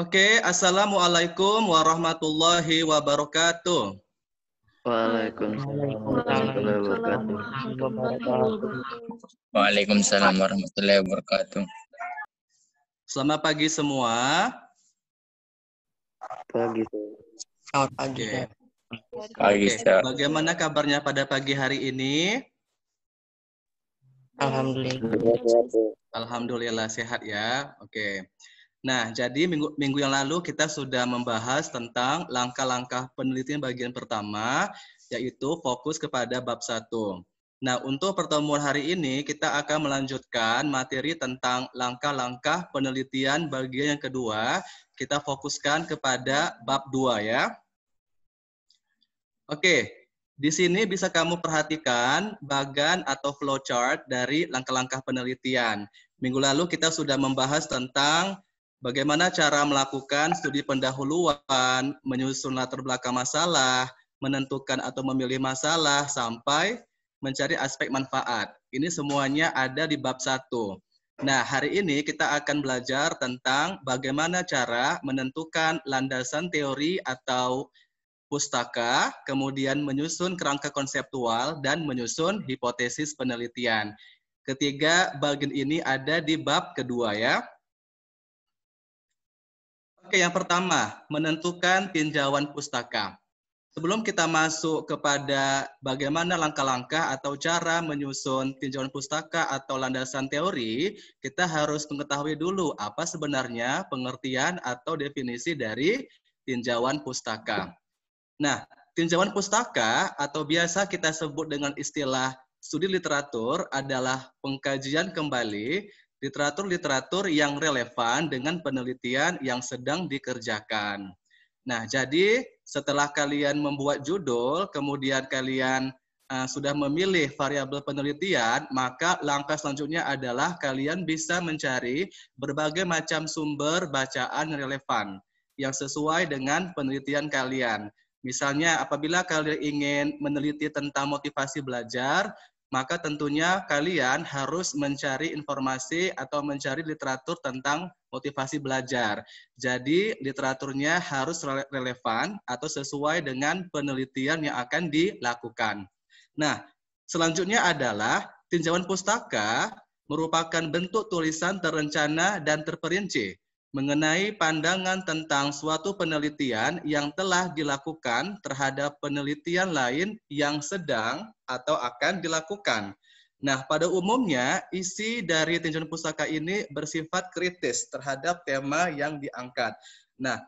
Oke, okay. assalamualaikum warahmatullahi wabarakatuh. Waalaikumsalam warahmatullahi wabarakatuh. Selamat pagi semua. Pagi. Selamat pagi. Pagi. Bagaimana kabarnya pada pagi hari ini? Alhamdulillah. Alhamdulillah sehat ya. Oke. Okay. Nah, jadi minggu, minggu yang lalu kita sudah membahas tentang langkah-langkah penelitian bagian pertama, yaitu fokus kepada bab satu. Nah, untuk pertemuan hari ini kita akan melanjutkan materi tentang langkah-langkah penelitian bagian yang kedua. Kita fokuskan kepada bab 2 ya. Oke, di sini bisa kamu perhatikan bagan atau flowchart dari langkah-langkah penelitian. Minggu lalu kita sudah membahas tentang bagaimana cara melakukan studi pendahuluan, menyusun latar belakang masalah, menentukan atau memilih masalah, sampai mencari aspek manfaat. Ini semuanya ada di bab satu. Nah, hari ini kita akan belajar tentang bagaimana cara menentukan landasan teori atau pustaka, kemudian menyusun kerangka konseptual, dan menyusun hipotesis penelitian. Ketiga bagian ini ada di bab kedua ya. Oke, yang pertama, menentukan tinjauan pustaka. Sebelum kita masuk kepada bagaimana langkah-langkah atau cara menyusun tinjauan pustaka atau landasan teori, kita harus mengetahui dulu apa sebenarnya pengertian atau definisi dari tinjauan pustaka. Nah, tinjauan pustaka atau biasa kita sebut dengan istilah studi literatur adalah pengkajian kembali literatur-literatur yang relevan dengan penelitian yang sedang dikerjakan. Nah, jadi setelah kalian membuat judul, kemudian kalian uh, sudah memilih variabel penelitian, maka langkah selanjutnya adalah kalian bisa mencari berbagai macam sumber bacaan relevan yang sesuai dengan penelitian kalian. Misalnya, apabila kalian ingin meneliti tentang motivasi belajar, maka tentunya kalian harus mencari informasi atau mencari literatur tentang motivasi belajar. Jadi literaturnya harus relevan atau sesuai dengan penelitian yang akan dilakukan. Nah, selanjutnya adalah tinjauan pustaka merupakan bentuk tulisan terencana dan terperinci mengenai pandangan tentang suatu penelitian yang telah dilakukan terhadap penelitian lain yang sedang atau akan dilakukan. Nah, pada umumnya isi dari tinjauan pusaka ini bersifat kritis terhadap tema yang diangkat. Nah,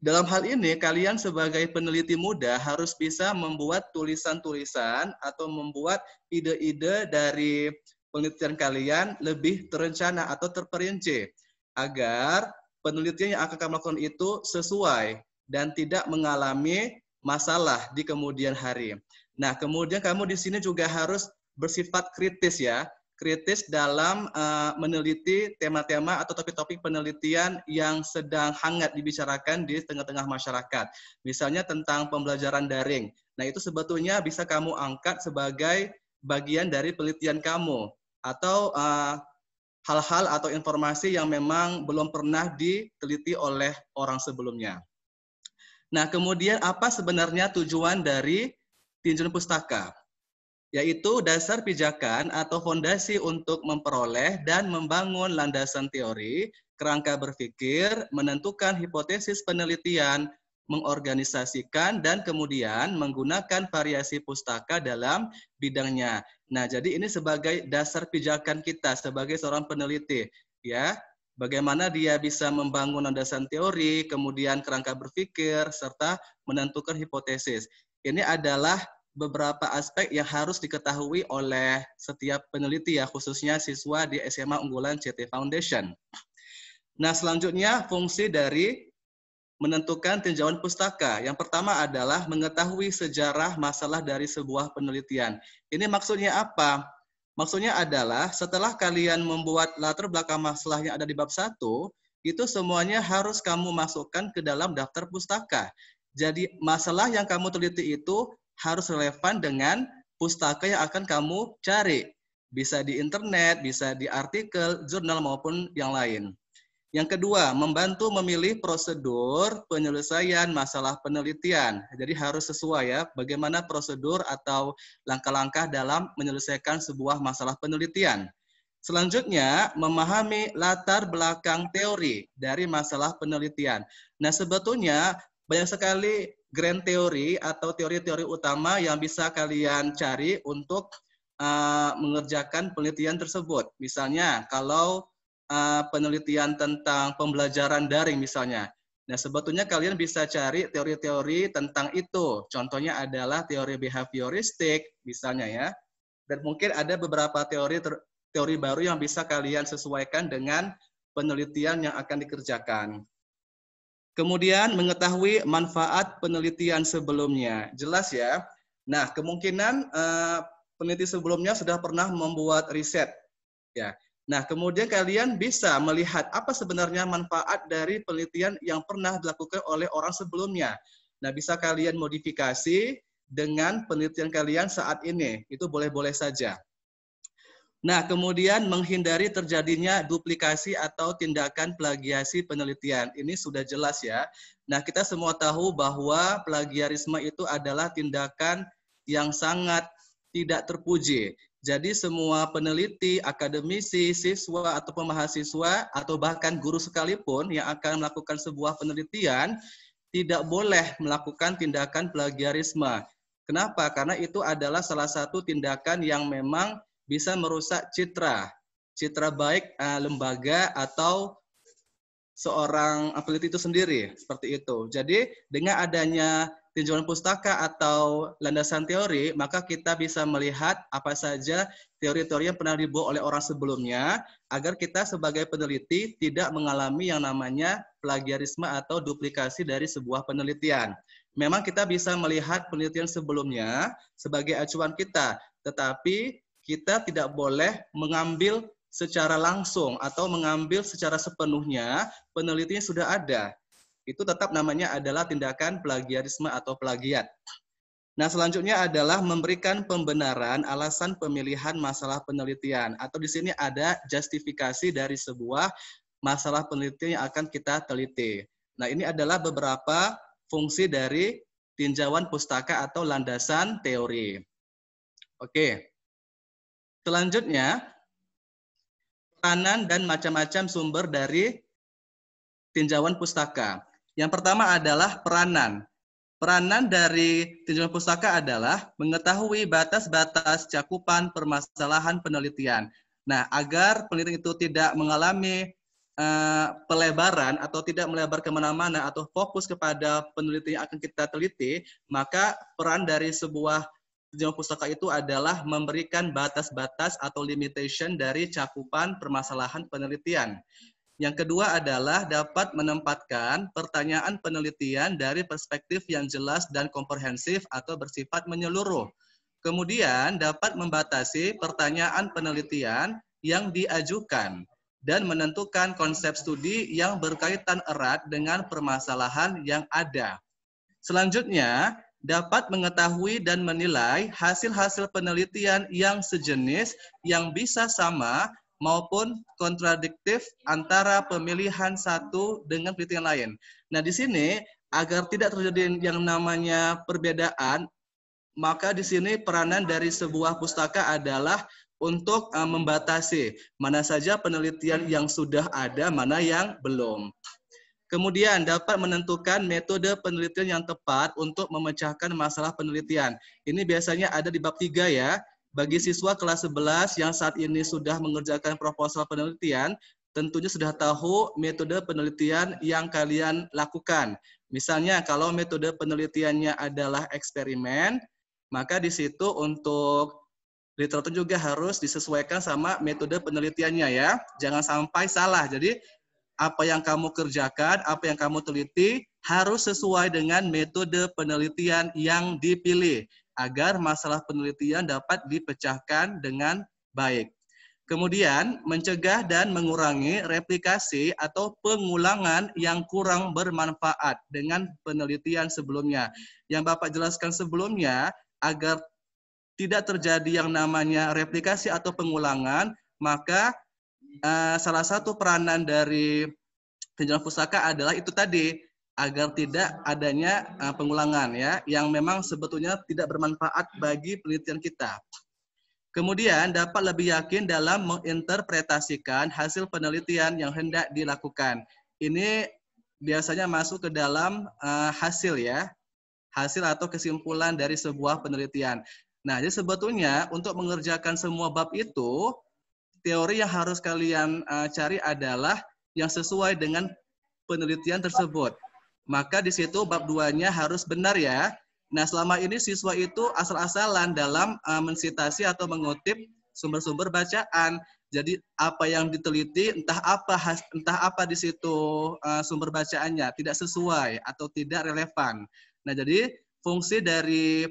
dalam hal ini kalian sebagai peneliti muda harus bisa membuat tulisan-tulisan atau membuat ide-ide dari penelitian kalian lebih terencana atau terperinci agar penelitian yang akan kamu lakukan itu sesuai dan tidak mengalami masalah di kemudian hari. Nah, kemudian kamu di sini juga harus bersifat kritis ya, kritis dalam uh, meneliti tema-tema atau topik-topik penelitian yang sedang hangat dibicarakan di tengah-tengah masyarakat. Misalnya tentang pembelajaran daring. Nah, itu sebetulnya bisa kamu angkat sebagai bagian dari penelitian kamu atau uh, hal-hal atau informasi yang memang belum pernah diteliti oleh orang sebelumnya. Nah, kemudian apa sebenarnya tujuan dari Tinjauan Pustaka, yaitu dasar pijakan atau fondasi untuk memperoleh dan membangun landasan teori, kerangka berpikir, menentukan hipotesis penelitian, mengorganisasikan dan kemudian menggunakan variasi pustaka dalam bidangnya. Nah, jadi ini sebagai dasar pijakan kita sebagai seorang peneliti, ya. Bagaimana dia bisa membangun landasan teori, kemudian kerangka berpikir serta menentukan hipotesis. Ini adalah beberapa aspek yang harus diketahui oleh setiap peneliti ya, khususnya siswa di SMA Unggulan CT Foundation. Nah, selanjutnya fungsi dari menentukan tinjauan pustaka. Yang pertama adalah mengetahui sejarah masalah dari sebuah penelitian. Ini maksudnya apa? Maksudnya adalah setelah kalian membuat latar belakang masalah yang ada di bab 1, itu semuanya harus kamu masukkan ke dalam daftar pustaka. Jadi masalah yang kamu teliti itu harus relevan dengan pustaka yang akan kamu cari. Bisa di internet, bisa di artikel, jurnal maupun yang lain. Yang kedua, membantu memilih prosedur penyelesaian masalah penelitian. Jadi harus sesuai ya, bagaimana prosedur atau langkah-langkah dalam menyelesaikan sebuah masalah penelitian. Selanjutnya, memahami latar belakang teori dari masalah penelitian. Nah, sebetulnya banyak sekali grand teori atau teori-teori utama yang bisa kalian cari untuk uh, mengerjakan penelitian tersebut. Misalnya, kalau uh, penelitian tentang pembelajaran daring misalnya. Nah, sebetulnya kalian bisa cari teori-teori tentang itu. Contohnya adalah teori behavioristik misalnya ya. Dan mungkin ada beberapa teori teori baru yang bisa kalian sesuaikan dengan penelitian yang akan dikerjakan. Kemudian mengetahui manfaat penelitian sebelumnya. Jelas ya? Nah, kemungkinan uh, peneliti sebelumnya sudah pernah membuat riset. Ya. Nah, kemudian kalian bisa melihat apa sebenarnya manfaat dari penelitian yang pernah dilakukan oleh orang sebelumnya. Nah, bisa kalian modifikasi dengan penelitian kalian saat ini. Itu boleh-boleh saja. Nah, kemudian menghindari terjadinya duplikasi atau tindakan plagiasi penelitian. Ini sudah jelas ya. Nah, kita semua tahu bahwa plagiarisme itu adalah tindakan yang sangat tidak terpuji. Jadi semua peneliti, akademisi, siswa atau mahasiswa atau bahkan guru sekalipun yang akan melakukan sebuah penelitian tidak boleh melakukan tindakan plagiarisme. Kenapa? Karena itu adalah salah satu tindakan yang memang bisa merusak citra, citra baik uh, lembaga atau seorang peneliti itu sendiri, seperti itu. Jadi dengan adanya tinjauan pustaka atau landasan teori, maka kita bisa melihat apa saja teori-teori yang pernah dibuat oleh orang sebelumnya, agar kita sebagai peneliti tidak mengalami yang namanya plagiarisme atau duplikasi dari sebuah penelitian. Memang kita bisa melihat penelitian sebelumnya sebagai acuan kita, tetapi kita tidak boleh mengambil secara langsung atau mengambil secara sepenuhnya penelitiannya sudah ada. Itu tetap namanya adalah tindakan plagiarisme atau plagiat. Nah, selanjutnya adalah memberikan pembenaran alasan pemilihan masalah penelitian atau di sini ada justifikasi dari sebuah masalah penelitian yang akan kita teliti. Nah, ini adalah beberapa fungsi dari tinjauan pustaka atau landasan teori. Oke. Selanjutnya, peranan dan macam-macam sumber dari tinjauan pustaka. Yang pertama adalah peranan. Peranan dari tinjauan pustaka adalah mengetahui batas-batas cakupan permasalahan penelitian. Nah, agar penelitian itu tidak mengalami uh, pelebaran atau tidak melebar kemana-mana atau fokus kepada penelitian yang akan kita teliti, maka peran dari sebuah Jima Pustaka itu adalah memberikan batas-batas atau limitation dari cakupan permasalahan penelitian. Yang kedua adalah dapat menempatkan pertanyaan penelitian dari perspektif yang jelas dan komprehensif atau bersifat menyeluruh. Kemudian dapat membatasi pertanyaan penelitian yang diajukan dan menentukan konsep studi yang berkaitan erat dengan permasalahan yang ada. Selanjutnya, dapat mengetahui dan menilai hasil-hasil penelitian yang sejenis yang bisa sama maupun kontradiktif antara pemilihan satu dengan penelitian lain. Nah, di sini agar tidak terjadi yang namanya perbedaan, maka di sini peranan dari sebuah pustaka adalah untuk eh, membatasi mana saja penelitian yang sudah ada, mana yang belum. Kemudian dapat menentukan metode penelitian yang tepat untuk memecahkan masalah penelitian. Ini biasanya ada di bab 3 ya. Bagi siswa kelas 11 yang saat ini sudah mengerjakan proposal penelitian, tentunya sudah tahu metode penelitian yang kalian lakukan. Misalnya kalau metode penelitiannya adalah eksperimen, maka di situ untuk literatur juga harus disesuaikan sama metode penelitiannya ya. Jangan sampai salah. Jadi apa yang kamu kerjakan, apa yang kamu teliti harus sesuai dengan metode penelitian yang dipilih agar masalah penelitian dapat dipecahkan dengan baik. Kemudian, mencegah dan mengurangi replikasi atau pengulangan yang kurang bermanfaat dengan penelitian sebelumnya. Yang Bapak jelaskan sebelumnya, agar tidak terjadi yang namanya replikasi atau pengulangan, maka Eh, salah satu peranan dari tinjauan pusaka adalah itu tadi agar tidak adanya uh, pengulangan ya yang memang sebetulnya tidak bermanfaat bagi penelitian kita. Kemudian dapat lebih yakin dalam menginterpretasikan hasil penelitian yang hendak dilakukan. Ini biasanya masuk ke dalam uh, hasil ya, hasil atau kesimpulan dari sebuah penelitian. Nah, jadi sebetulnya untuk mengerjakan semua bab itu teori yang harus kalian uh, cari adalah yang sesuai dengan penelitian tersebut. Maka di situ bab duanya harus benar ya. Nah, selama ini siswa itu asal-asalan dalam uh, mensitasi atau mengutip sumber-sumber bacaan. Jadi apa yang diteliti entah apa has, entah apa di situ uh, sumber bacaannya tidak sesuai atau tidak relevan. Nah, jadi fungsi dari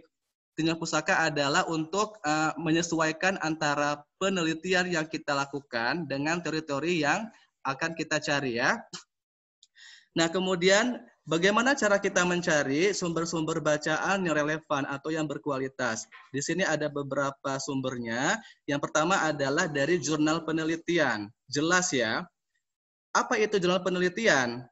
Tinggal Pusaka adalah untuk uh, menyesuaikan antara penelitian yang kita lakukan dengan teori-teori yang akan kita cari ya. Nah, kemudian Bagaimana cara kita mencari sumber-sumber bacaan yang relevan atau yang berkualitas? Di sini ada beberapa sumbernya. Yang pertama adalah dari jurnal penelitian. Jelas ya. Apa itu jurnal penelitian?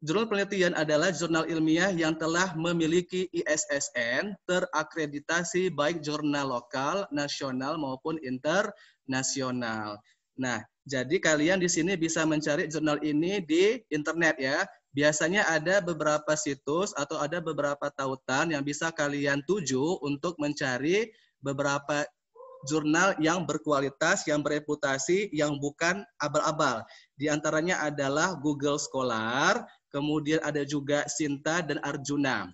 Jurnal penelitian adalah jurnal ilmiah yang telah memiliki ISSN terakreditasi baik jurnal lokal, nasional maupun internasional. Nah, jadi kalian di sini bisa mencari jurnal ini di internet ya. Biasanya ada beberapa situs atau ada beberapa tautan yang bisa kalian tuju untuk mencari beberapa jurnal yang berkualitas, yang bereputasi, yang bukan abal-abal. Di antaranya adalah Google Scholar, kemudian ada juga Sinta dan Arjuna.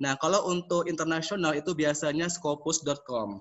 Nah, kalau untuk internasional itu biasanya scopus.com.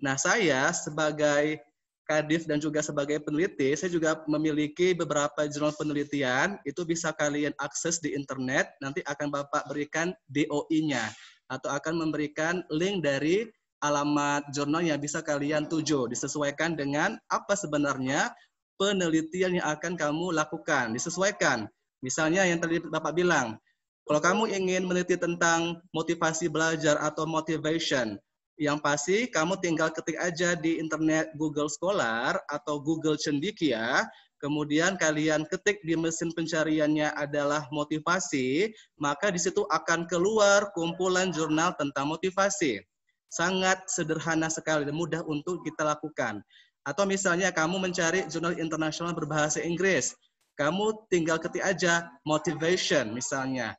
Nah, saya sebagai kadif dan juga sebagai peneliti, saya juga memiliki beberapa jurnal penelitian, itu bisa kalian akses di internet, nanti akan Bapak berikan DOI-nya, atau akan memberikan link dari alamat jurnal yang bisa kalian tuju, disesuaikan dengan apa sebenarnya penelitian yang akan kamu lakukan, disesuaikan. Misalnya yang tadi Bapak bilang, kalau kamu ingin meneliti tentang motivasi belajar atau motivation, yang pasti kamu tinggal ketik aja di internet Google Scholar atau Google Cendikia, kemudian kalian ketik di mesin pencariannya adalah motivasi, maka di situ akan keluar kumpulan jurnal tentang motivasi. Sangat sederhana sekali dan mudah untuk kita lakukan. Atau misalnya kamu mencari jurnal internasional berbahasa Inggris, kamu tinggal ketik aja motivation misalnya.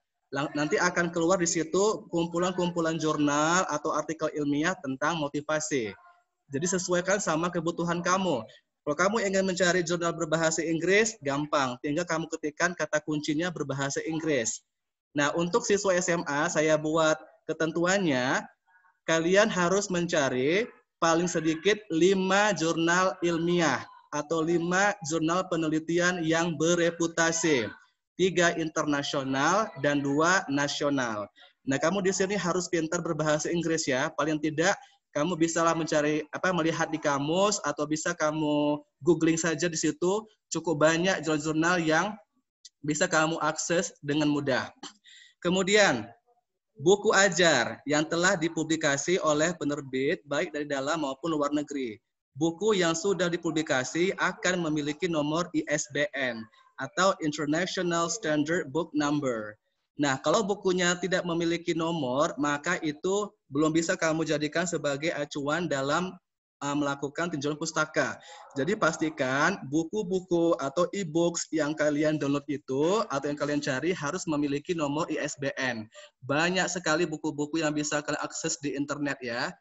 Nanti akan keluar di situ kumpulan-kumpulan jurnal atau artikel ilmiah tentang motivasi. Jadi sesuaikan sama kebutuhan kamu. Kalau kamu ingin mencari jurnal berbahasa Inggris, gampang. Tinggal kamu ketikkan kata kuncinya berbahasa Inggris. Nah, untuk siswa SMA, saya buat ketentuannya, kalian harus mencari paling sedikit 5 jurnal ilmiah atau lima jurnal penelitian yang bereputasi. Tiga internasional dan dua nasional. Nah, kamu di sini harus pintar berbahasa Inggris ya. Paling tidak kamu bisalah mencari apa melihat di kamus atau bisa kamu googling saja di situ cukup banyak jurnal-jurnal yang bisa kamu akses dengan mudah. Kemudian buku ajar yang telah dipublikasi oleh penerbit baik dari dalam maupun luar negeri buku yang sudah dipublikasi akan memiliki nomor ISBN atau International Standard Book Number. Nah, kalau bukunya tidak memiliki nomor, maka itu belum bisa kamu jadikan sebagai acuan dalam uh, melakukan tinjauan pustaka. Jadi pastikan buku-buku atau e-books yang kalian download itu atau yang kalian cari harus memiliki nomor ISBN. Banyak sekali buku-buku yang bisa kalian akses di internet ya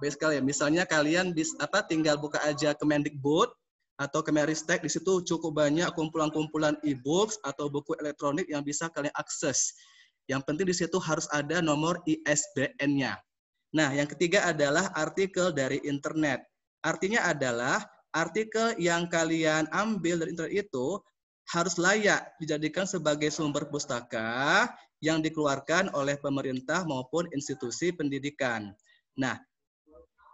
base kalian. Ya, misalnya kalian bis, apa tinggal buka aja Kemendikbud atau Kemeristek di situ cukup banyak kumpulan-kumpulan e-books atau buku elektronik yang bisa kalian akses. Yang penting di situ harus ada nomor ISBN-nya. Nah, yang ketiga adalah artikel dari internet. Artinya adalah artikel yang kalian ambil dari internet itu harus layak dijadikan sebagai sumber pustaka yang dikeluarkan oleh pemerintah maupun institusi pendidikan. Nah,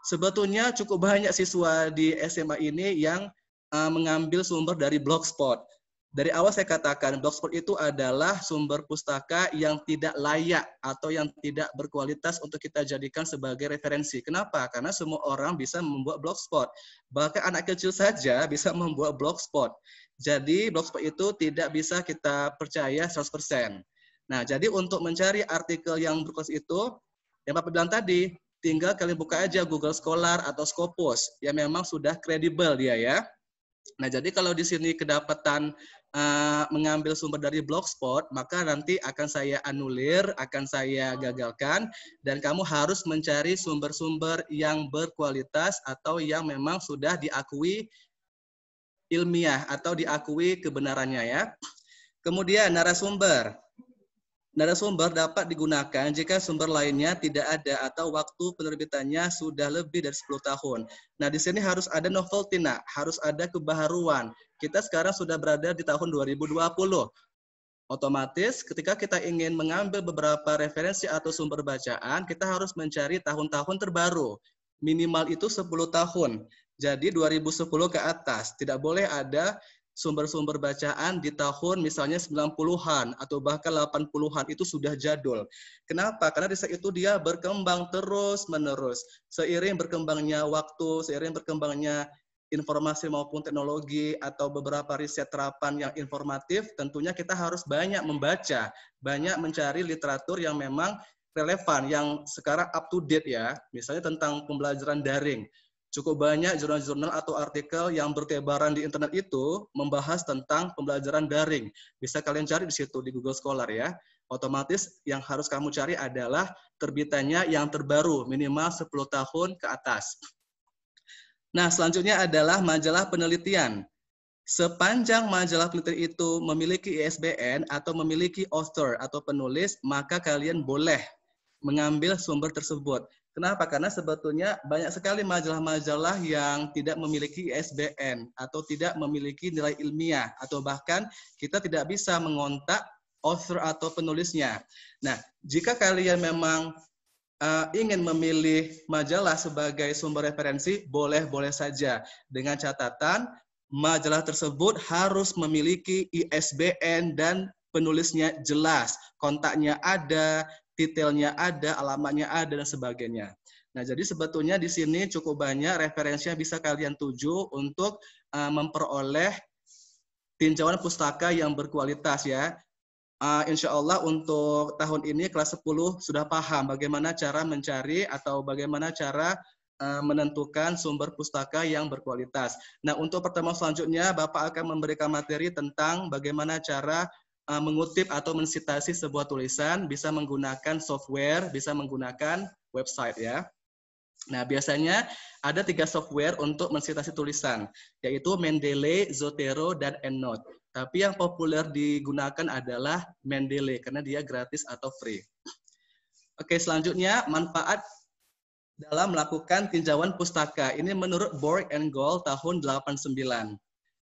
Sebetulnya cukup banyak siswa di SMA ini yang uh, mengambil sumber dari Blogspot. Dari awal saya katakan Blogspot itu adalah sumber pustaka yang tidak layak atau yang tidak berkualitas untuk kita jadikan sebagai referensi. Kenapa? Karena semua orang bisa membuat Blogspot. Bahkan anak kecil saja bisa membuat Blogspot. Jadi Blogspot itu tidak bisa kita percaya 100%. Nah, jadi untuk mencari artikel yang berkualitas itu, yang Bapak bilang tadi, tinggal kalian buka aja Google Scholar atau Scopus yang memang sudah kredibel dia ya. Nah, jadi kalau di sini kedapatan uh, mengambil sumber dari Blogspot, maka nanti akan saya anulir, akan saya gagalkan, dan kamu harus mencari sumber-sumber yang berkualitas atau yang memang sudah diakui ilmiah atau diakui kebenarannya ya. Kemudian narasumber. Narasumber dapat digunakan jika sumber lainnya tidak ada atau waktu penerbitannya sudah lebih dari 10 tahun. Nah, di sini harus ada novelty, nak. harus ada kebaharuan. Kita sekarang sudah berada di tahun 2020. Otomatis ketika kita ingin mengambil beberapa referensi atau sumber bacaan, kita harus mencari tahun-tahun terbaru. Minimal itu 10 tahun. Jadi 2010 ke atas. Tidak boleh ada sumber-sumber bacaan di tahun misalnya 90-an atau bahkan 80-an itu sudah jadul. Kenapa? Karena riset itu dia berkembang terus-menerus. Seiring berkembangnya waktu, seiring berkembangnya informasi maupun teknologi atau beberapa riset terapan yang informatif, tentunya kita harus banyak membaca, banyak mencari literatur yang memang relevan, yang sekarang up to date ya. Misalnya tentang pembelajaran daring. Cukup banyak jurnal-jurnal atau artikel yang bertebaran di internet itu membahas tentang pembelajaran daring. Bisa kalian cari di situ di Google Scholar ya. Otomatis yang harus kamu cari adalah terbitannya yang terbaru, minimal 10 tahun ke atas. Nah, selanjutnya adalah majalah penelitian. Sepanjang majalah penelitian itu memiliki ISBN atau memiliki author atau penulis, maka kalian boleh mengambil sumber tersebut. Kenapa? Karena sebetulnya banyak sekali majalah-majalah yang tidak memiliki ISBN atau tidak memiliki nilai ilmiah atau bahkan kita tidak bisa mengontak author atau penulisnya. Nah, jika kalian memang uh, ingin memilih majalah sebagai sumber referensi, boleh-boleh saja dengan catatan majalah tersebut harus memiliki ISBN dan penulisnya jelas, kontaknya ada, detailnya ada, alamatnya ada, dan sebagainya. Nah, jadi sebetulnya di sini cukup banyak referensi yang bisa kalian tuju untuk uh, memperoleh tinjauan pustaka yang berkualitas ya. Uh, insya Allah untuk tahun ini kelas 10 sudah paham bagaimana cara mencari atau bagaimana cara eh, menentukan sumber pustaka yang berkualitas. Nah, untuk pertemuan selanjutnya, Bapak akan memberikan materi tentang bagaimana cara Eh, mengutip atau mensitasi sebuah tulisan bisa menggunakan software, bisa menggunakan website ya. Nah, biasanya ada tiga software untuk mensitasi tulisan, yaitu Mendeley, Zotero, dan EndNote. Tapi yang populer digunakan adalah Mendeley, karena dia gratis atau free. Oke, selanjutnya manfaat dalam melakukan tinjauan pustaka. Ini menurut Borg and Gold tahun 89.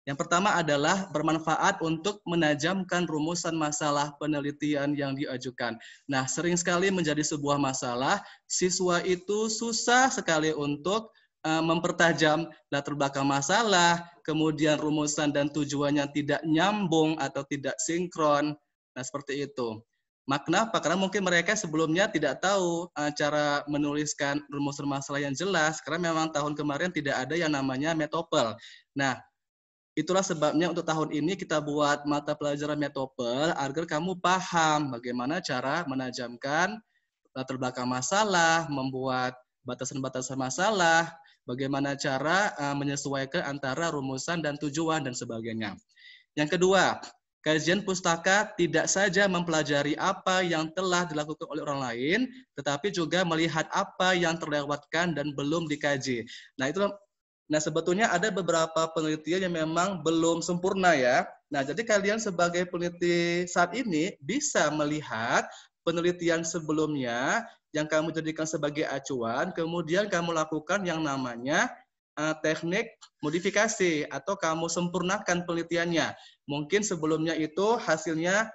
Yang pertama adalah bermanfaat untuk menajamkan rumusan masalah penelitian yang diajukan. Nah, sering sekali menjadi sebuah masalah, siswa itu susah sekali untuk eh, mempertajam latar belakang masalah, kemudian rumusan dan tujuannya tidak nyambung atau tidak sinkron. Nah, seperti itu. Makna apa? Karena mungkin mereka sebelumnya tidak tahu eh, cara menuliskan rumusan masalah yang jelas, karena memang tahun kemarin tidak ada yang namanya metopel. Nah, Itulah sebabnya untuk tahun ini kita buat mata pelajaran metopel agar kamu paham bagaimana cara menajamkan latar belakang masalah, membuat batasan-batasan masalah, bagaimana cara eh, menyesuaikan antara rumusan dan tujuan dan sebagainya. Yang kedua, Kajian pustaka tidak saja mempelajari apa yang telah dilakukan oleh orang lain, tetapi juga melihat apa yang terlewatkan dan belum dikaji. Nah, itu Nah, sebetulnya ada beberapa penelitian yang memang belum sempurna ya. Nah, jadi kalian sebagai peneliti saat ini bisa melihat penelitian sebelumnya yang kamu jadikan sebagai acuan, kemudian kamu lakukan yang namanya eh, teknik modifikasi atau kamu sempurnakan penelitiannya. Mungkin sebelumnya itu hasilnya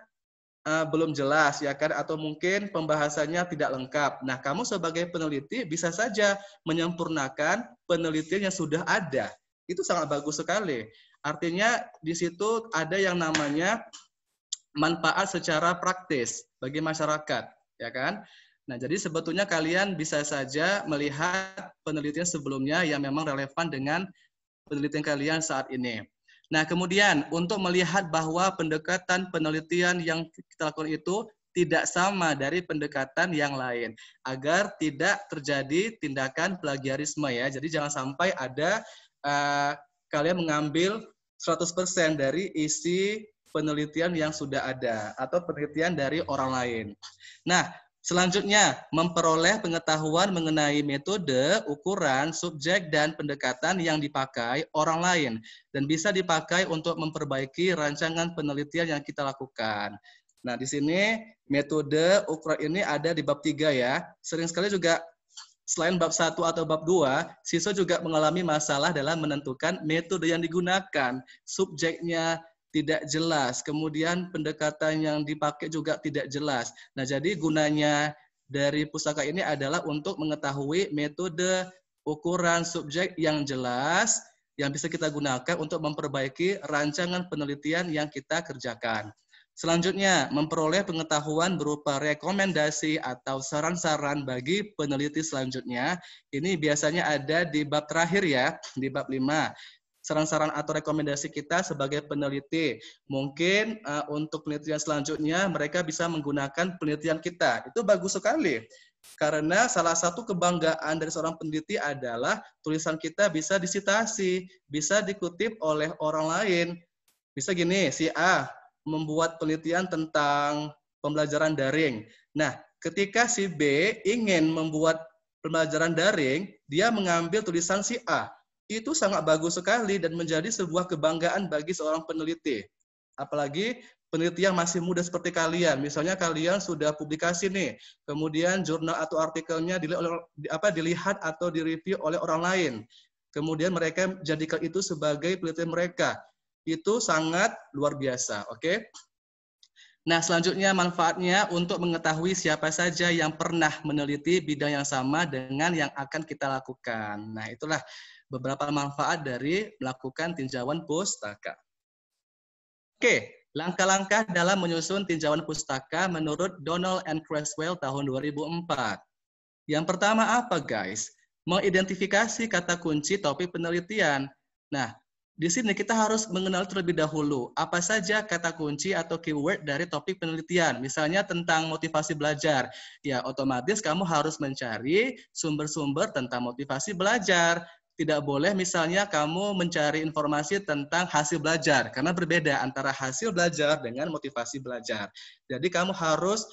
uh, belum jelas ya kan atau mungkin pembahasannya tidak lengkap. Nah, kamu sebagai peneliti bisa saja menyempurnakan penelitian yang sudah ada. Itu sangat bagus sekali. Artinya di situ ada yang namanya manfaat secara praktis bagi masyarakat, ya kan? Nah, jadi sebetulnya kalian bisa saja melihat penelitian sebelumnya yang memang relevan dengan penelitian kalian saat ini. Nah, kemudian untuk melihat bahwa pendekatan penelitian yang kita lakukan itu tidak sama dari pendekatan yang lain agar tidak terjadi tindakan plagiarisme ya. Jadi jangan sampai ada uh, kalian mengambil 100% dari isi penelitian yang sudah ada atau penelitian dari orang lain. Nah, Selanjutnya, memperoleh pengetahuan mengenai metode, ukuran, subjek, dan pendekatan yang dipakai orang lain dan bisa dipakai untuk memperbaiki rancangan penelitian yang kita lakukan. Nah, di sini metode ukuran ini ada di bab 3 ya. Sering sekali juga selain bab 1 atau bab 2, siswa juga mengalami masalah dalam menentukan metode yang digunakan, subjeknya, tidak jelas. Kemudian pendekatan yang dipakai juga tidak jelas. Nah, jadi gunanya dari pusaka ini adalah untuk mengetahui metode ukuran subjek yang jelas yang bisa kita gunakan untuk memperbaiki rancangan penelitian yang kita kerjakan. Selanjutnya, memperoleh pengetahuan berupa rekomendasi atau saran-saran bagi peneliti selanjutnya. Ini biasanya ada di bab terakhir ya, di bab 5 saran-saran atau rekomendasi kita sebagai peneliti. Mungkin uh, untuk penelitian selanjutnya mereka bisa menggunakan penelitian kita. Itu bagus sekali. Karena salah satu kebanggaan dari seorang peneliti adalah tulisan kita bisa disitasi, bisa dikutip oleh orang lain. Bisa gini, si A membuat penelitian tentang pembelajaran daring. Nah, ketika si B ingin membuat pembelajaran daring, dia mengambil tulisan si A itu sangat bagus sekali dan menjadi sebuah kebanggaan bagi seorang peneliti. Apalagi peneliti yang masih muda seperti kalian. Misalnya kalian sudah publikasi nih, kemudian jurnal atau artikelnya dilihat oleh, apa dilihat atau direview oleh orang lain. Kemudian mereka jadikan itu sebagai penelitian mereka. Itu sangat luar biasa, oke? Okay? Nah, selanjutnya manfaatnya untuk mengetahui siapa saja yang pernah meneliti bidang yang sama dengan yang akan kita lakukan. Nah, itulah beberapa manfaat dari melakukan tinjauan pustaka. Oke, langkah-langkah dalam menyusun tinjauan pustaka menurut Donald and Creswell tahun 2004. Yang pertama apa guys? Mengidentifikasi kata kunci topik penelitian. Nah, di sini kita harus mengenal terlebih dahulu apa saja kata kunci atau keyword dari topik penelitian. Misalnya tentang motivasi belajar. Ya, otomatis kamu harus mencari sumber-sumber tentang motivasi belajar tidak boleh misalnya kamu mencari informasi tentang hasil belajar karena berbeda antara hasil belajar dengan motivasi belajar. Jadi kamu harus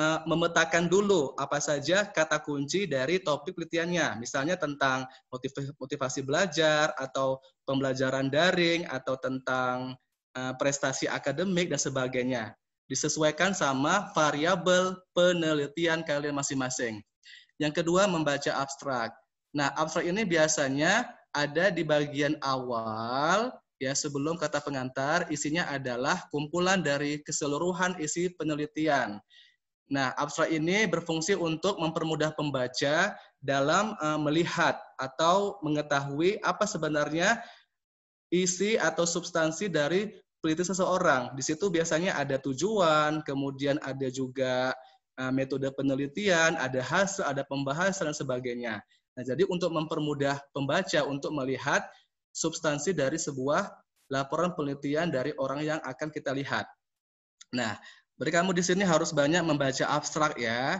uh, memetakan dulu apa saja kata kunci dari topik penelitiannya. Misalnya tentang motiv motivasi belajar atau pembelajaran daring atau tentang uh, prestasi akademik dan sebagainya. Disesuaikan sama variabel penelitian kalian masing-masing. Yang kedua membaca abstrak Nah, abstrak ini biasanya ada di bagian awal ya sebelum kata pengantar isinya adalah kumpulan dari keseluruhan isi penelitian. Nah, abstrak ini berfungsi untuk mempermudah pembaca dalam uh, melihat atau mengetahui apa sebenarnya isi atau substansi dari penelitian seseorang. Di situ biasanya ada tujuan, kemudian ada juga uh, metode penelitian, ada hasil, ada pembahasan dan sebagainya. Nah, jadi untuk mempermudah pembaca untuk melihat substansi dari sebuah laporan penelitian dari orang yang akan kita lihat. Nah, berarti kamu di sini harus banyak membaca abstrak ya.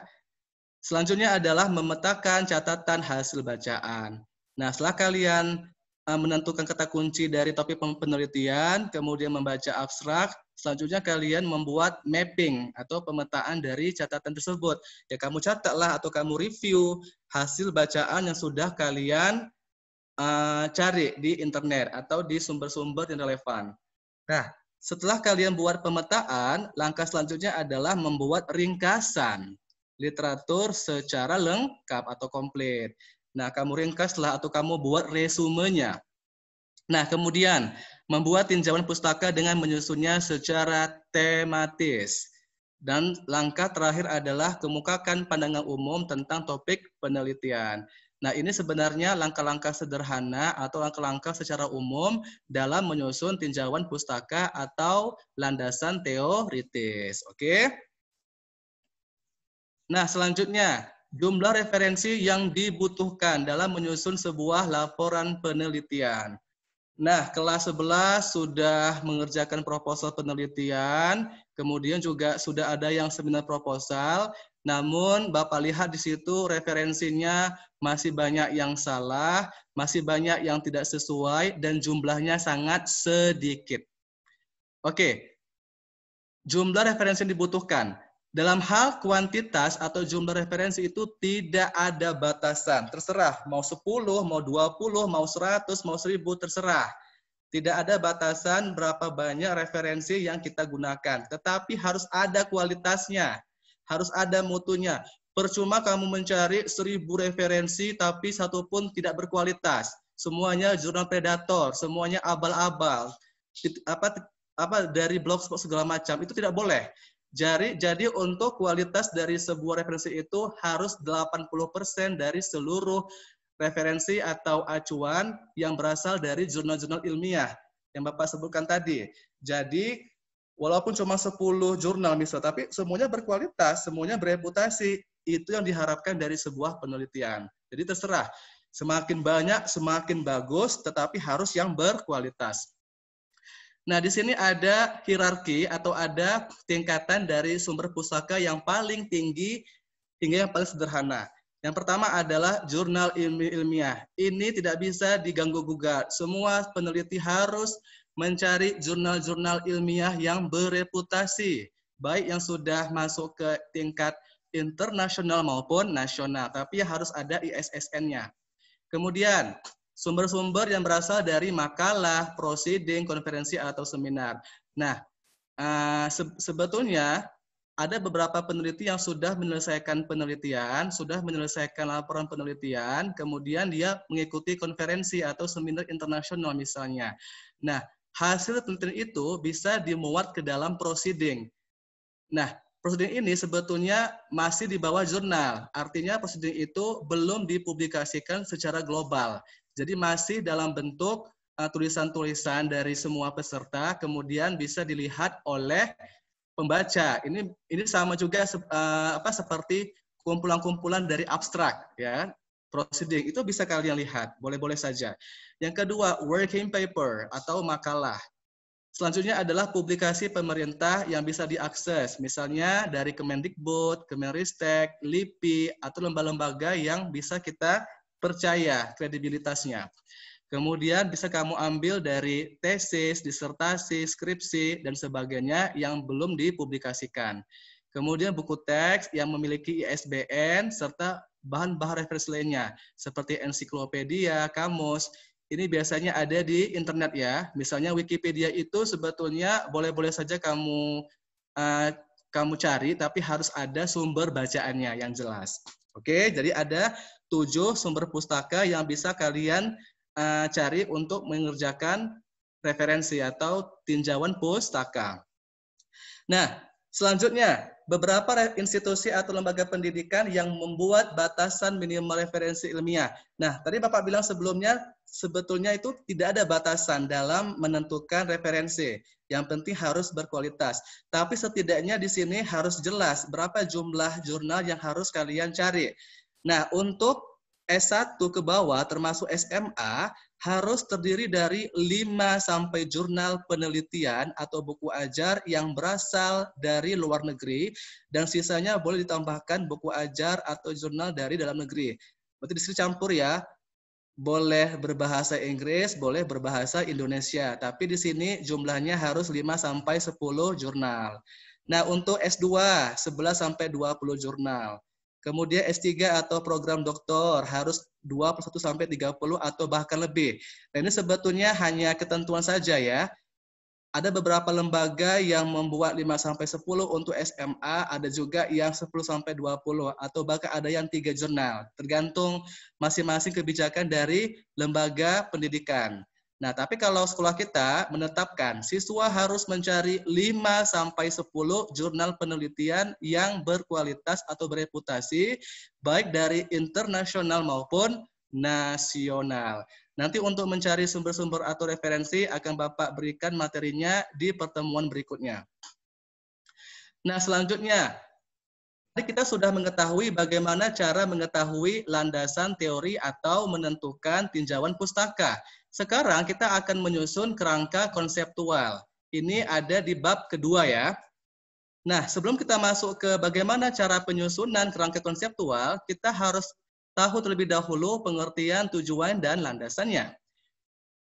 Selanjutnya adalah memetakan catatan hasil bacaan. Nah, setelah kalian eh, menentukan kata kunci dari topik penelitian, kemudian membaca abstrak, Selanjutnya kalian membuat mapping atau pemetaan dari catatan tersebut. Ya kamu catatlah atau kamu review hasil bacaan yang sudah kalian uh, cari di internet atau di sumber-sumber yang relevan. Nah, setelah kalian buat pemetaan, langkah selanjutnya adalah membuat ringkasan literatur secara lengkap atau komplit. Nah, kamu ringkaslah atau kamu buat resumenya. Nah, kemudian membuat tinjauan pustaka dengan menyusunnya secara tematis. Dan langkah terakhir adalah kemukakan pandangan umum tentang topik penelitian. Nah, ini sebenarnya langkah-langkah sederhana atau langkah-langkah secara umum dalam menyusun tinjauan pustaka atau landasan teoritis. Oke. Nah, selanjutnya jumlah referensi yang dibutuhkan dalam menyusun sebuah laporan penelitian. Nah, kelas 11 sudah mengerjakan proposal penelitian, kemudian juga sudah ada yang seminar proposal, namun Bapak lihat di situ referensinya masih banyak yang salah, masih banyak yang tidak sesuai, dan jumlahnya sangat sedikit. Oke, jumlah referensi yang dibutuhkan. Dalam hal kuantitas atau jumlah referensi itu tidak ada batasan. Terserah, mau 10, mau 20, mau 100, mau 1000, terserah. Tidak ada batasan berapa banyak referensi yang kita gunakan. Tetapi harus ada kualitasnya, harus ada mutunya. Percuma kamu mencari 1000 referensi tapi satu pun tidak berkualitas. Semuanya jurnal predator, semuanya abal-abal. Apa apa dari blogspot segala macam itu tidak boleh. Jadi, jadi untuk kualitas dari sebuah referensi itu harus 80% dari seluruh referensi atau acuan yang berasal dari jurnal-jurnal ilmiah yang Bapak sebutkan tadi. Jadi, walaupun cuma 10 jurnal misal, tapi semuanya berkualitas, semuanya bereputasi. Itu yang diharapkan dari sebuah penelitian. Jadi terserah, semakin banyak, semakin bagus, tetapi harus yang berkualitas. Nah, di sini ada hierarki atau ada tingkatan dari sumber pusaka yang paling tinggi hingga yang paling sederhana. Yang pertama adalah jurnal ilmiah. Ini tidak bisa diganggu gugat. Semua peneliti harus mencari jurnal-jurnal ilmiah yang bereputasi, baik yang sudah masuk ke tingkat internasional maupun nasional, tapi harus ada ISSN-nya. Kemudian sumber-sumber yang berasal dari makalah, proceeding, konferensi, atau seminar. Nah, eh, sebetulnya ada beberapa peneliti yang sudah menyelesaikan penelitian, sudah menyelesaikan laporan penelitian, kemudian dia mengikuti konferensi atau seminar internasional misalnya. Nah, hasil penelitian itu bisa dimuat ke dalam proceeding. Nah, proceeding ini sebetulnya masih di bawah jurnal. Artinya proceeding itu belum dipublikasikan secara global. Jadi masih dalam bentuk eh, tulisan-tulisan dari semua peserta kemudian bisa dilihat oleh pembaca. Ini ini sama juga uh, apa seperti kumpulan-kumpulan dari abstrak ya. Proceeding itu bisa kalian lihat, boleh-boleh saja. Yang kedua, working paper atau makalah. Selanjutnya adalah publikasi pemerintah yang bisa diakses, misalnya dari Kemendikbud, Kemenristek, LIPI, atau lembaga-lembaga yang bisa kita percaya kredibilitasnya. Kemudian bisa kamu ambil dari tesis, disertasi, skripsi, dan sebagainya yang belum dipublikasikan. Kemudian buku teks yang memiliki ISBN serta bahan-bahan referensi lainnya seperti ensiklopedia, kamus. Ini biasanya ada di internet ya. Misalnya Wikipedia itu sebetulnya boleh-boleh saja kamu uh, kamu cari tapi harus ada sumber bacaannya yang jelas. Oke, jadi ada tujuh sumber pustaka yang bisa kalian uh, cari untuk mengerjakan referensi atau tinjauan pustaka. Nah, selanjutnya beberapa institusi atau lembaga pendidikan yang membuat batasan minimal referensi ilmiah. Nah, tadi Bapak bilang sebelumnya sebetulnya itu tidak ada batasan dalam menentukan referensi. Yang penting harus berkualitas. Tapi setidaknya di sini harus jelas berapa jumlah jurnal yang harus kalian cari. Nah, untuk S1 ke bawah termasuk SMA harus terdiri dari 5 sampai jurnal penelitian atau buku ajar yang berasal dari luar negeri dan sisanya boleh ditambahkan buku ajar atau jurnal dari dalam negeri. Berarti di campur ya. Boleh berbahasa Inggris, boleh berbahasa Indonesia, tapi di sini jumlahnya harus 5 sampai 10 jurnal. Nah, untuk S2 11 sampai 20 jurnal. Kemudian S3 atau program doktor harus 21 sampai 30 atau bahkan lebih. Nah, ini sebetulnya hanya ketentuan saja ya. Ada beberapa lembaga yang membuat 5 sampai 10 untuk SMA, ada juga yang 10 sampai 20 atau bahkan ada yang tiga jurnal, tergantung masing-masing kebijakan dari lembaga pendidikan. Nah, tapi kalau sekolah kita menetapkan siswa harus mencari 5 sampai 10 jurnal penelitian yang berkualitas atau bereputasi baik dari internasional maupun nasional. Nanti untuk mencari sumber-sumber atau referensi akan Bapak berikan materinya di pertemuan berikutnya. Nah, selanjutnya jadi kita sudah mengetahui bagaimana cara mengetahui landasan teori atau menentukan tinjauan pustaka. Sekarang kita akan menyusun kerangka konseptual. Ini ada di bab kedua ya. Nah, sebelum kita masuk ke bagaimana cara penyusunan kerangka konseptual, kita harus tahu terlebih dahulu pengertian tujuan dan landasannya.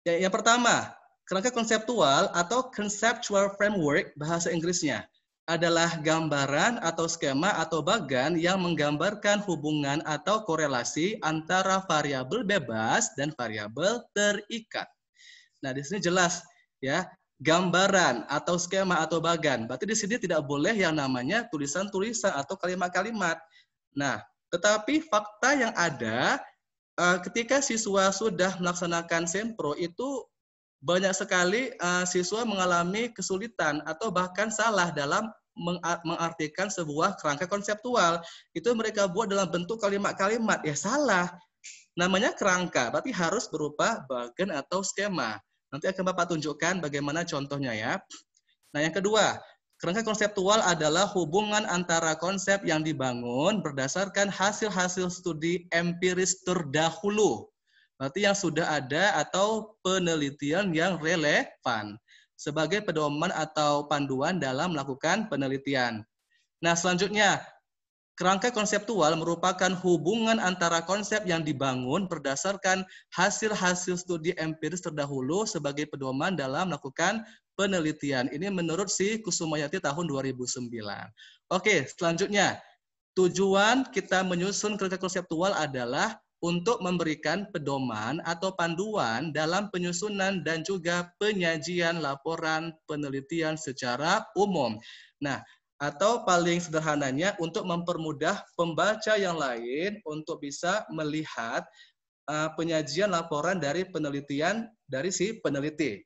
Ya, yang pertama, kerangka konseptual atau conceptual framework bahasa Inggrisnya adalah gambaran atau skema atau bagan yang menggambarkan hubungan atau korelasi antara variabel bebas dan variabel terikat. Nah, di sini jelas ya, gambaran atau skema atau bagan. Berarti di sini tidak boleh yang namanya tulisan-tulisan atau kalimat-kalimat. Nah, tetapi fakta yang ada eh, ketika siswa sudah melaksanakan sempro itu banyak sekali uh, siswa mengalami kesulitan atau bahkan salah dalam mengartikan sebuah kerangka konseptual. Itu mereka buat dalam bentuk kalimat-kalimat. Ya salah. Namanya kerangka, berarti harus berupa bagan atau skema. Nanti akan Bapak tunjukkan bagaimana contohnya ya. Nah yang kedua, kerangka konseptual adalah hubungan antara konsep yang dibangun berdasarkan hasil-hasil studi empiris terdahulu berarti yang sudah ada atau penelitian yang relevan sebagai pedoman atau panduan dalam melakukan penelitian. Nah, selanjutnya, kerangka konseptual merupakan hubungan antara konsep yang dibangun berdasarkan hasil-hasil studi empiris terdahulu sebagai pedoman dalam melakukan penelitian. Ini menurut si Kusumayati tahun 2009. Oke, selanjutnya, tujuan kita menyusun kerangka konseptual adalah untuk memberikan pedoman atau panduan dalam penyusunan dan juga penyajian laporan penelitian secara umum. Nah, atau paling sederhananya untuk mempermudah pembaca yang lain untuk bisa melihat eh, penyajian laporan dari penelitian dari si peneliti.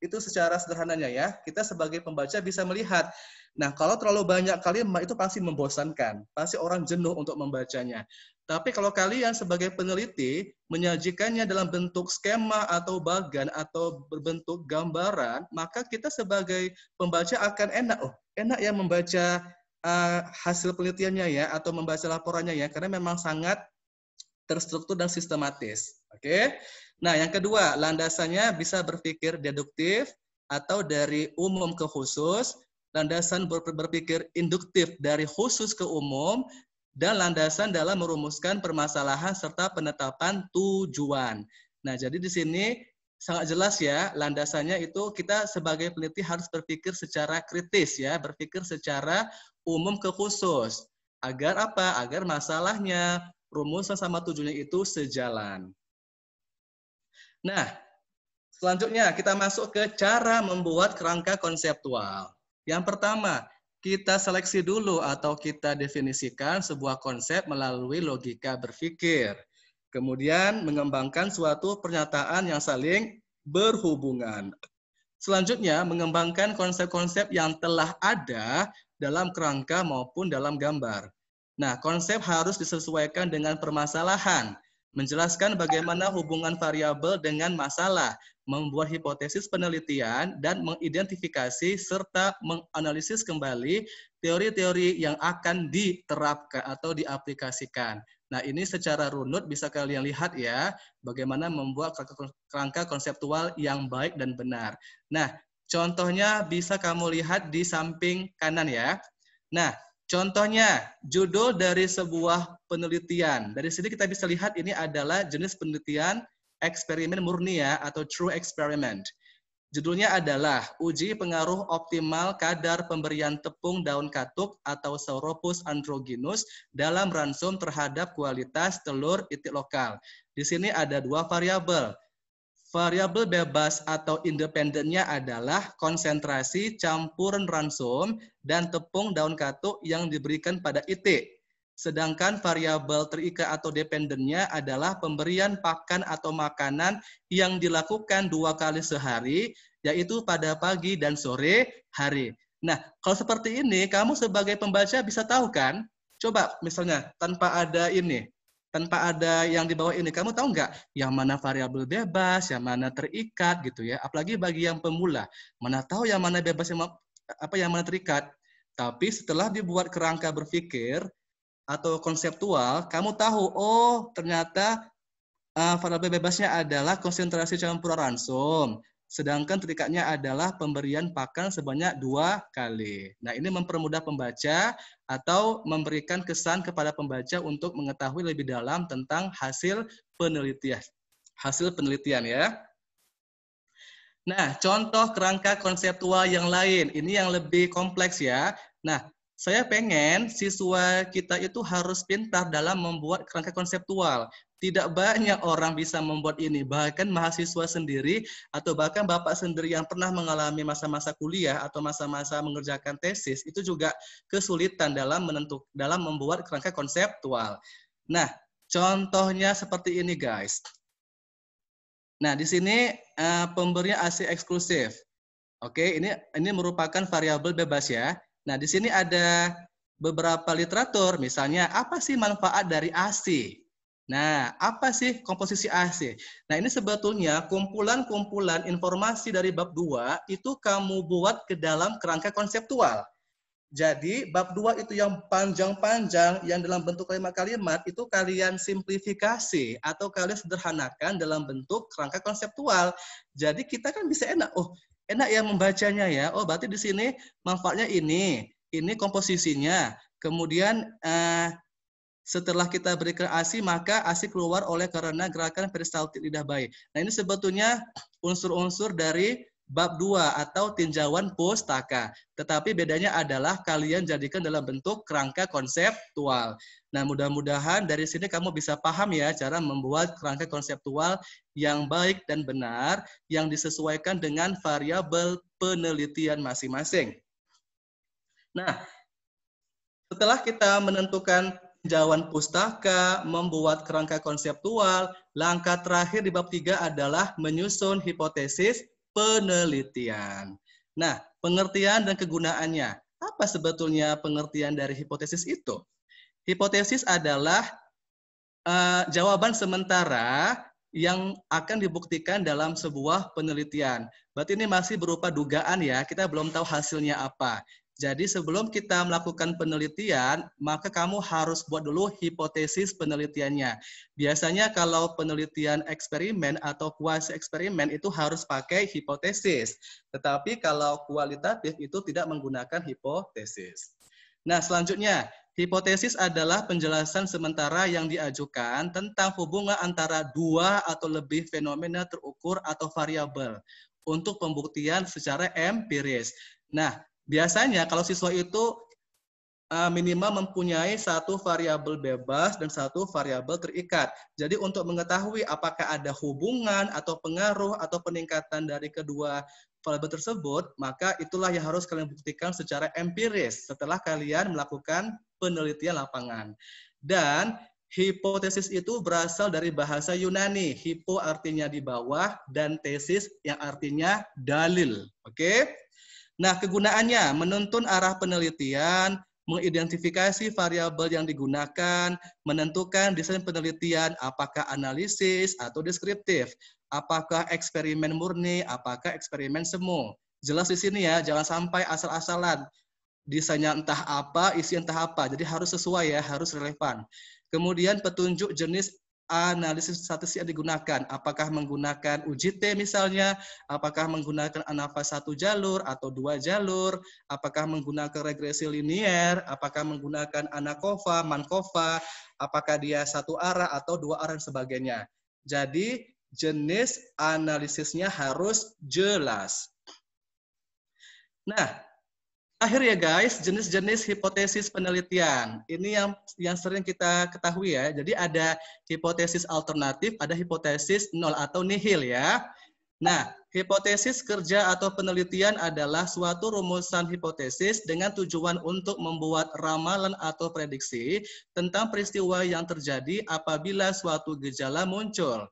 Itu secara sederhananya ya. Kita sebagai pembaca bisa melihat Nah, kalau terlalu banyak kalimat itu pasti membosankan. Pasti orang jenuh untuk membacanya. Tapi kalau kalian sebagai peneliti menyajikannya dalam bentuk skema atau bagan atau berbentuk gambaran, maka kita sebagai pembaca akan enak. Oh, enak ya membaca uh, hasil penelitiannya ya atau membaca laporannya ya karena memang sangat terstruktur dan sistematis. Oke. Okay? Nah, yang kedua, landasannya bisa berpikir deduktif atau dari umum ke khusus, landasan berpikir induktif dari khusus ke umum dan landasan dalam merumuskan permasalahan serta penetapan tujuan. Nah, jadi di sini sangat jelas ya landasannya itu kita sebagai peneliti harus berpikir secara kritis ya, berpikir secara umum ke khusus. Agar apa? Agar masalahnya, rumusan sama tujuannya itu sejalan. Nah, selanjutnya kita masuk ke cara membuat kerangka konseptual. Yang pertama, kita seleksi dulu atau kita definisikan sebuah konsep melalui logika berpikir. Kemudian mengembangkan suatu pernyataan yang saling berhubungan. Selanjutnya, mengembangkan konsep-konsep yang telah ada dalam kerangka maupun dalam gambar. Nah, konsep harus disesuaikan dengan permasalahan, menjelaskan bagaimana hubungan variabel dengan masalah membuat hipotesis penelitian dan mengidentifikasi serta menganalisis kembali teori-teori yang akan diterapkan atau diaplikasikan. Nah, ini secara runut bisa kalian lihat ya bagaimana membuat kerangka konseptual yang baik dan benar. Nah, contohnya bisa kamu lihat di samping kanan ya. Nah, Contohnya, judul dari sebuah penelitian. Dari sini kita bisa lihat ini adalah jenis penelitian eksperimen murni ya atau true experiment. Judulnya adalah Uji Pengaruh Optimal Kadar Pemberian Tepung Daun Katuk atau Sauropus androgynus dalam ransum terhadap kualitas telur itik lokal. Di sini ada dua variabel. Variabel bebas atau independennya adalah konsentrasi campuran ransum dan tepung daun katuk yang diberikan pada itik. Sedangkan variabel terikat atau dependennya adalah pemberian pakan atau makanan yang dilakukan dua kali sehari, yaitu pada pagi dan sore hari. Nah, kalau seperti ini, kamu sebagai pembaca bisa tahu kan? Coba misalnya tanpa ada ini, tanpa ada yang di bawah ini, kamu tahu nggak yang mana variabel bebas, yang mana terikat gitu ya. Apalagi bagi yang pemula, mana tahu yang mana bebas, yang apa yang mana terikat. Tapi setelah dibuat kerangka berpikir, atau konseptual, kamu tahu, oh ternyata uh, variabel bebasnya adalah konsentrasi campuran ransum, sedangkan terikatnya adalah pemberian pakan sebanyak dua kali. Nah ini mempermudah pembaca atau memberikan kesan kepada pembaca untuk mengetahui lebih dalam tentang hasil penelitian. Hasil penelitian ya. Nah, contoh kerangka konseptual yang lain, ini yang lebih kompleks ya. Nah, saya pengen siswa kita itu harus pintar dalam membuat kerangka konseptual. Tidak banyak orang bisa membuat ini, bahkan mahasiswa sendiri atau bahkan bapak sendiri yang pernah mengalami masa-masa kuliah atau masa-masa mengerjakan tesis itu juga kesulitan dalam menentuk dalam membuat kerangka konseptual. Nah, contohnya seperti ini guys. Nah, di sini uh, eh, pemberinya eksklusif. Oke, ini ini merupakan variabel bebas ya. Nah, di sini ada beberapa literatur, misalnya apa sih manfaat dari ASI? Nah, apa sih komposisi ASI? Nah, ini sebetulnya kumpulan-kumpulan informasi dari bab 2 itu kamu buat ke dalam kerangka konseptual. Jadi, bab 2 itu yang panjang-panjang, yang dalam bentuk kalimat-kalimat, itu kalian simplifikasi atau kalian sederhanakan dalam bentuk kerangka konseptual. Jadi, kita kan bisa enak, oh enak ya membacanya ya. Oh, berarti di sini manfaatnya ini, ini komposisinya. Kemudian eh, setelah kita berikan ASI, maka ASI keluar oleh karena gerakan peristaltik lidah bayi. Nah, ini sebetulnya unsur-unsur dari bab 2 atau tinjauan pustaka. Tetapi bedanya adalah kalian jadikan dalam bentuk kerangka konseptual. Nah, mudah-mudahan dari sini kamu bisa paham ya cara membuat kerangka konseptual yang baik dan benar yang disesuaikan dengan variabel penelitian masing-masing. Nah, setelah kita menentukan jawaban pustaka, membuat kerangka konseptual. Langkah terakhir di bab 3 adalah menyusun hipotesis penelitian. Nah, pengertian dan kegunaannya. Apa sebetulnya pengertian dari hipotesis itu? Hipotesis adalah uh, jawaban sementara yang akan dibuktikan dalam sebuah penelitian. Berarti ini masih berupa dugaan ya, kita belum tahu hasilnya apa. Jadi sebelum kita melakukan penelitian, maka kamu harus buat dulu hipotesis penelitiannya. Biasanya kalau penelitian eksperimen atau kuasi eksperimen itu harus pakai hipotesis. Tetapi kalau kualitatif itu tidak menggunakan hipotesis. Nah, selanjutnya, hipotesis adalah penjelasan sementara yang diajukan tentang hubungan antara dua atau lebih fenomena terukur atau variabel untuk pembuktian secara empiris. Nah, Biasanya kalau siswa itu eh, minimal mempunyai satu variabel bebas dan satu variabel terikat. Jadi untuk mengetahui apakah ada hubungan atau pengaruh atau peningkatan dari kedua variabel tersebut, maka itulah yang harus kalian buktikan secara empiris setelah kalian melakukan penelitian lapangan. Dan Hipotesis itu berasal dari bahasa Yunani. Hipo artinya di bawah dan tesis yang artinya dalil. Oke? Okay? Nah, kegunaannya menuntun arah penelitian, mengidentifikasi variabel yang digunakan, menentukan desain penelitian apakah analisis atau deskriptif, apakah eksperimen murni, apakah eksperimen semu. Jelas di sini ya, jangan sampai asal-asalan. Desainnya entah apa, isi entah apa. Jadi harus sesuai ya, harus relevan. Kemudian petunjuk jenis analisis statistik yang digunakan. Apakah menggunakan UJT misalnya, apakah menggunakan ANAVA satu jalur atau dua jalur, apakah menggunakan regresi linier, apakah menggunakan ANAKOVA, MANKOVA, apakah dia satu arah atau dua arah dan sebagainya. Jadi jenis analisisnya harus jelas. Nah, Terakhir ya guys, jenis-jenis hipotesis penelitian. Ini yang yang sering kita ketahui ya. Jadi ada hipotesis alternatif, ada hipotesis nol atau nihil ya. Nah, hipotesis kerja atau penelitian adalah suatu rumusan hipotesis dengan tujuan untuk membuat ramalan atau prediksi tentang peristiwa yang terjadi apabila suatu gejala muncul.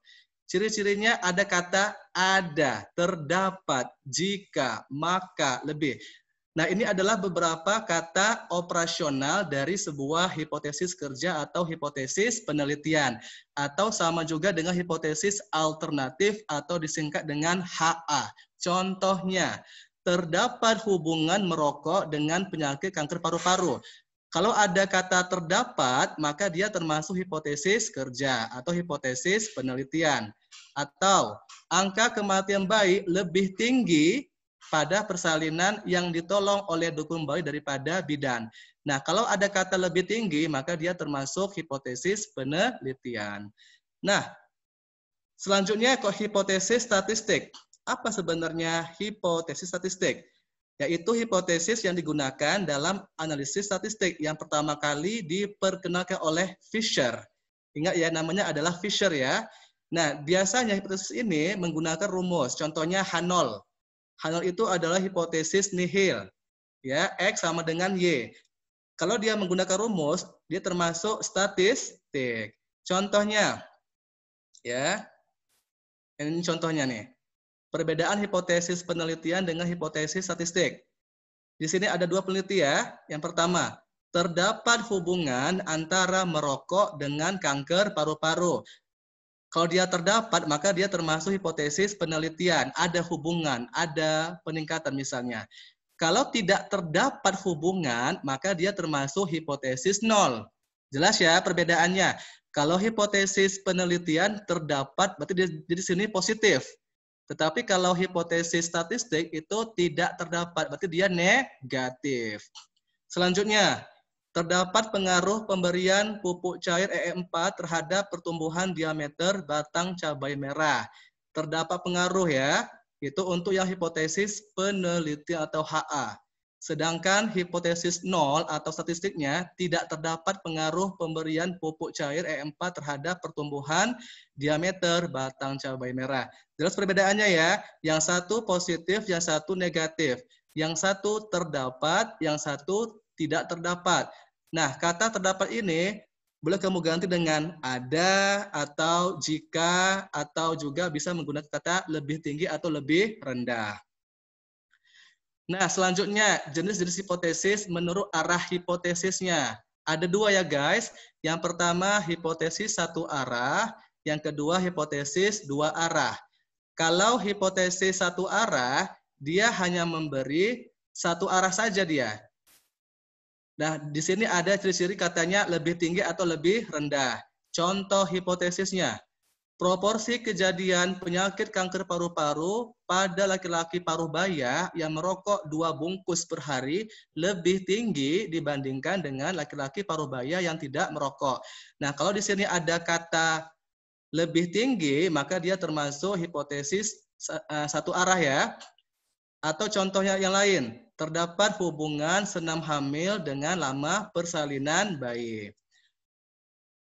Ciri-cirinya ada kata ada, terdapat, jika, maka, lebih. Nah, ini adalah beberapa kata operasional dari sebuah hipotesis kerja atau hipotesis penelitian atau sama juga dengan hipotesis alternatif atau disingkat dengan HA. Contohnya, terdapat hubungan merokok dengan penyakit kanker paru-paru. Kalau ada kata terdapat, maka dia termasuk hipotesis kerja atau hipotesis penelitian. Atau angka kematian bayi lebih tinggi pada persalinan yang ditolong oleh dukun bayi daripada bidan. Nah, kalau ada kata lebih tinggi, maka dia termasuk hipotesis penelitian. Nah, selanjutnya kok hipotesis statistik. Apa sebenarnya hipotesis statistik? Yaitu hipotesis yang digunakan dalam analisis statistik yang pertama kali diperkenalkan oleh Fisher. Ingat ya, namanya adalah Fisher ya. Nah, biasanya hipotesis ini menggunakan rumus, contohnya H0 Hal itu adalah hipotesis nihil. Ya, X sama dengan Y. Kalau dia menggunakan rumus, dia termasuk statistik. Contohnya, ya, ini contohnya nih. Perbedaan hipotesis penelitian dengan hipotesis statistik. Di sini ada dua penelitian. Ya. Yang pertama, terdapat hubungan antara merokok dengan kanker paru-paru. Kalau dia terdapat, maka dia termasuk hipotesis penelitian. Ada hubungan, ada peningkatan misalnya. Kalau tidak terdapat hubungan, maka dia termasuk hipotesis nol. Jelas ya perbedaannya. Kalau hipotesis penelitian terdapat, berarti dia, di sini positif. Tetapi kalau hipotesis statistik itu tidak terdapat, berarti dia negatif. Selanjutnya, Terdapat pengaruh pemberian pupuk cair EE4 terhadap pertumbuhan diameter batang cabai merah. Terdapat pengaruh ya, itu untuk yang hipotesis peneliti atau HA. Sedangkan hipotesis nol atau statistiknya tidak terdapat pengaruh pemberian pupuk cair e em 4 terhadap pertumbuhan diameter batang cabai merah. Jelas perbedaannya ya, yang satu positif, yang satu negatif. Yang satu terdapat, yang satu tidak terdapat. Nah, kata terdapat ini boleh kamu ganti dengan ada atau jika atau juga bisa menggunakan kata lebih tinggi atau lebih rendah. Nah, selanjutnya jenis-jenis hipotesis menurut arah hipotesisnya. Ada dua ya guys. Yang pertama hipotesis satu arah, yang kedua hipotesis dua arah. Kalau hipotesis satu arah, dia hanya memberi satu arah saja dia. Nah, di sini ada ciri-ciri katanya lebih tinggi atau lebih rendah. Contoh hipotesisnya, proporsi kejadian penyakit kanker paru-paru pada laki-laki paruh baya yang merokok dua bungkus per hari lebih tinggi dibandingkan dengan laki-laki paruh baya yang tidak merokok. Nah, kalau di sini ada kata lebih tinggi, maka dia termasuk hipotesis eh, satu arah ya. Atau contohnya yang lain, terdapat hubungan senam hamil dengan lama persalinan bayi.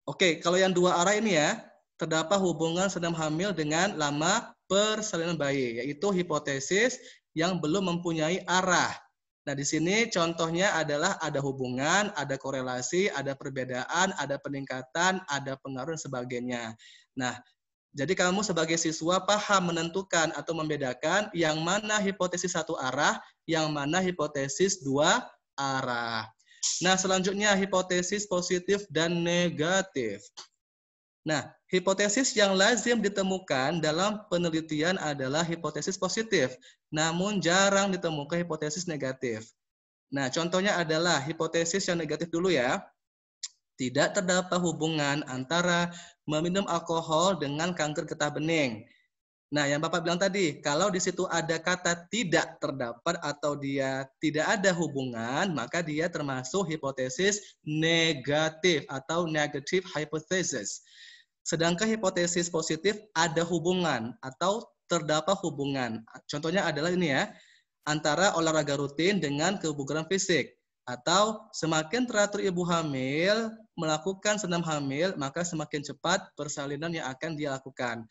Oke, kalau yang dua arah ini ya, terdapat hubungan senam hamil dengan lama persalinan bayi, yaitu hipotesis yang belum mempunyai arah. Nah, di sini contohnya adalah ada hubungan, ada korelasi, ada perbedaan, ada peningkatan, ada pengaruh dan sebagainya. Nah, jadi kamu sebagai siswa paham menentukan atau membedakan yang mana hipotesis satu arah, yang mana hipotesis dua arah. Nah, selanjutnya hipotesis positif dan negatif. Nah, hipotesis yang lazim ditemukan dalam penelitian adalah hipotesis positif, namun jarang ditemukan hipotesis negatif. Nah, contohnya adalah hipotesis yang negatif dulu ya. Tidak terdapat hubungan antara meminum alkohol dengan kanker getah bening. Nah, yang Bapak bilang tadi, kalau di situ ada kata tidak terdapat atau dia tidak ada hubungan, maka dia termasuk hipotesis negatif atau negative hypothesis. Sedangkan hipotesis positif ada hubungan atau terdapat hubungan. Contohnya adalah ini ya, antara olahraga rutin dengan kebugaran fisik. Atau semakin teratur ibu hamil melakukan senam hamil, maka semakin cepat persalinan yang akan dilakukan.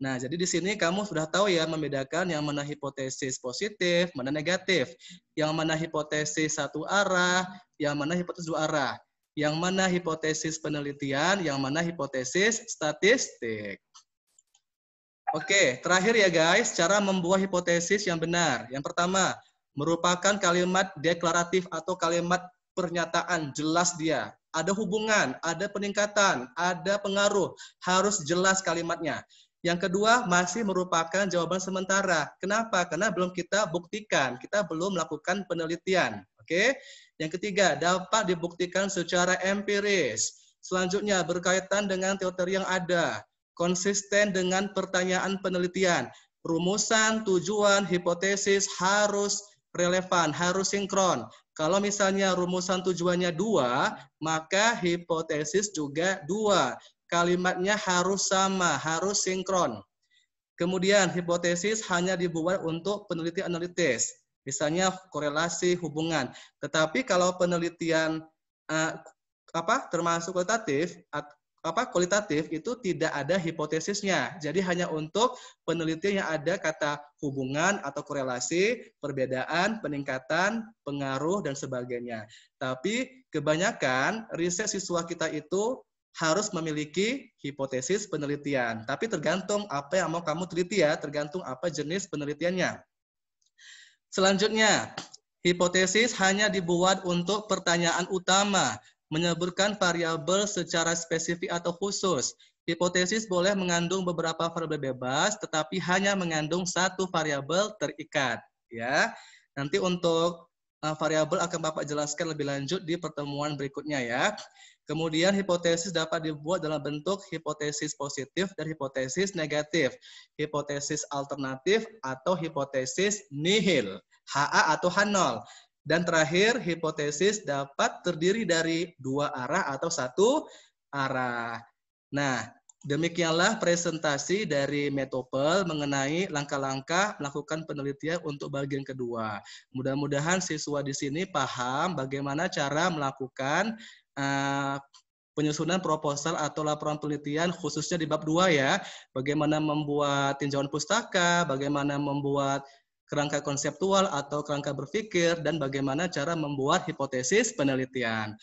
Nah, jadi di sini kamu sudah tahu ya membedakan yang mana hipotesis positif, mana negatif, yang mana hipotesis satu arah, yang mana hipotesis dua arah, yang mana hipotesis penelitian, yang mana hipotesis statistik. Oke, terakhir ya guys, cara membuat hipotesis yang benar. Yang pertama, merupakan kalimat deklaratif atau kalimat pernyataan jelas dia. Ada hubungan, ada peningkatan, ada pengaruh, harus jelas kalimatnya. Yang kedua, masih merupakan jawaban sementara. Kenapa? Karena belum kita buktikan, kita belum melakukan penelitian. Oke. Yang ketiga, dapat dibuktikan secara empiris. Selanjutnya, berkaitan dengan teori yang ada, konsisten dengan pertanyaan penelitian. Rumusan, tujuan, hipotesis harus relevan, harus sinkron. Kalau misalnya rumusan tujuannya dua, maka hipotesis juga dua kalimatnya harus sama, harus sinkron. Kemudian hipotesis hanya dibuat untuk peneliti analitis, misalnya korelasi hubungan. Tetapi kalau penelitian uh, apa termasuk kualitatif apa kualitatif itu tidak ada hipotesisnya. Jadi hanya untuk penelitian yang ada kata hubungan atau korelasi, perbedaan, peningkatan, pengaruh dan sebagainya. Tapi kebanyakan riset siswa kita itu harus memiliki hipotesis penelitian. Tapi tergantung apa yang mau kamu teliti ya, tergantung apa jenis penelitiannya. Selanjutnya, hipotesis hanya dibuat untuk pertanyaan utama, menyebutkan variabel secara spesifik atau khusus. Hipotesis boleh mengandung beberapa variabel bebas, tetapi hanya mengandung satu variabel terikat. Ya, nanti untuk uh, variabel akan Bapak jelaskan lebih lanjut di pertemuan berikutnya ya. Kemudian hipotesis dapat dibuat dalam bentuk hipotesis positif dan hipotesis negatif, hipotesis alternatif atau hipotesis nihil, HA atau H0. Dan terakhir, hipotesis dapat terdiri dari dua arah atau satu arah. Nah, demikianlah presentasi dari Metopel mengenai langkah-langkah melakukan penelitian untuk bagian kedua. Mudah-mudahan siswa di sini paham bagaimana cara melakukan Eh, penyusunan proposal atau laporan penelitian khususnya di bab 2 ya. Bagaimana membuat tinjauan pustaka, bagaimana membuat kerangka konseptual atau kerangka berpikir, dan bagaimana cara membuat hipotesis penelitian.